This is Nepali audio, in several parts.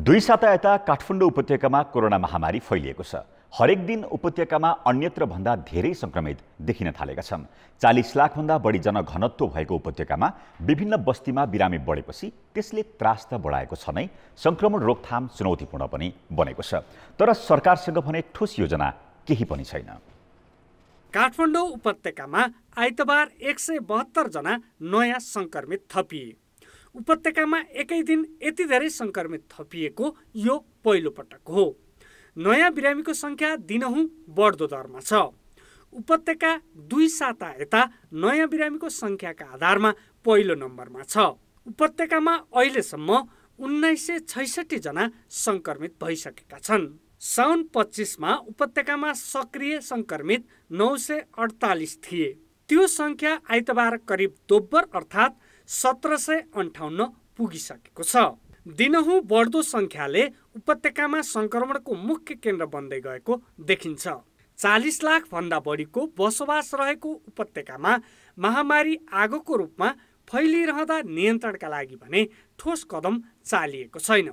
दुई साता यता काठमाडौँ उपत्यकामा कोरोना महामारी फैलिएको छ हरेक दिन उपत्यकामा अन्यत्र भन्दा धेरै सङ्क्रमित देखिन थालेका छन् चालिस लाखभन्दा बढी जनघनत्व भएको उपत्यकामा विभिन्न बस्तीमा बिरामी बढेपछि त्यसले त्रास त बढाएको छ नै सङ्क्रमण रोकथाम चुनौतीपूर्ण पनि बनेको छ तर सरकारसँग भने ठोस योजना केही पनि छैन काठमाडौँ उपत्यकामा आइतबार एक सय बहत्तरजना नयाँ सङ्क्रमित थपिए उपत्यकामा एकै दिन यति धेरै सङ्क्रमित थपिएको यो पहिलो पटक हो नयाँ बिरामीको सङ्ख्या दिनहुँ बढ्दो दरमा छ उपत्यका दुई साता यता नयाँ बिरामीको सङ्ख्याका आधारमा पहिलो नम्बरमा छ उपत्यकामा अहिलेसम्म उन्नाइस सय जना सङ्क्रमित भइसकेका छन् साउन पच्चिसमा उपत्यकामा सक्रिय सङ्क्रमित नौ सय अडतालिस थिए त्यो सङ्ख्या आइतबार करिब दोब्बर अर्थात् सत्र सय अन्ठाउन्न पुगिसकेको छ दिनहुँ बढ्दो सङ्ख्याले उपत्यकामा सङ्क्रमणको मुख्य केन्द्र बन्दै गएको देखिन्छ चालिस भन्दा बढीको बसोबास रहेको उपत्यकामा महामारी आगोको रूपमा फैलिरहँदा नियन्त्रणका लागि भने ठोस कदम चालिएको छैन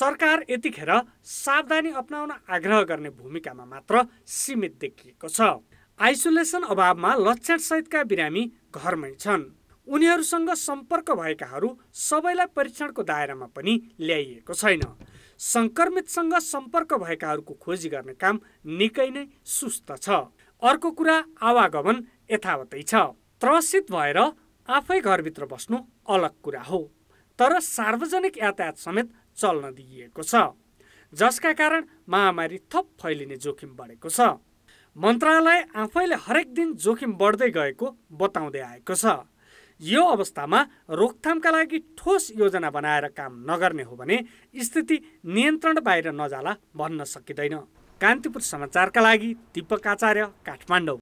सरकार यतिखेर सावधानी अप्नाउन आग्रह गर्ने भूमिकामा मात्र सीमित देखिएको छ आइसोलेसन अभावमा लक्षणसहितका बिरामी घरमै छन् उनीहरूसँग सम्पर्क भएकाहरू सबैलाई परीक्षणको दायरामा पनि ल्याइएको छैन सङ्क्रमितसँग सम्पर्क भएकाहरूको खोजी गर्ने काम निकै नै सुस्त छ अर्को कुरा आवागमन यथावतै छ त्रसित भएर आफै घरभित्र बस्नु अलग कुरा हो तर सार्वजनिक यातायात समेत चल्न दिइएको छ जसका कारण महामारी थप फैलिने जोखिम बढेको छ मन्त्रालय आफैले हरेक दिन जोखिम बढ्दै गएको बताउँदै आएको छ यो अवस्थामा रोकथामका लागि ठोस योजना बनाएर काम नगर्ने हो भने स्थिति नियन्त्रण बाहिर नजाला भन्न सकिँदैन कान्तिपुर समाचारका लागि दिपक आचार्य काठमाडौँ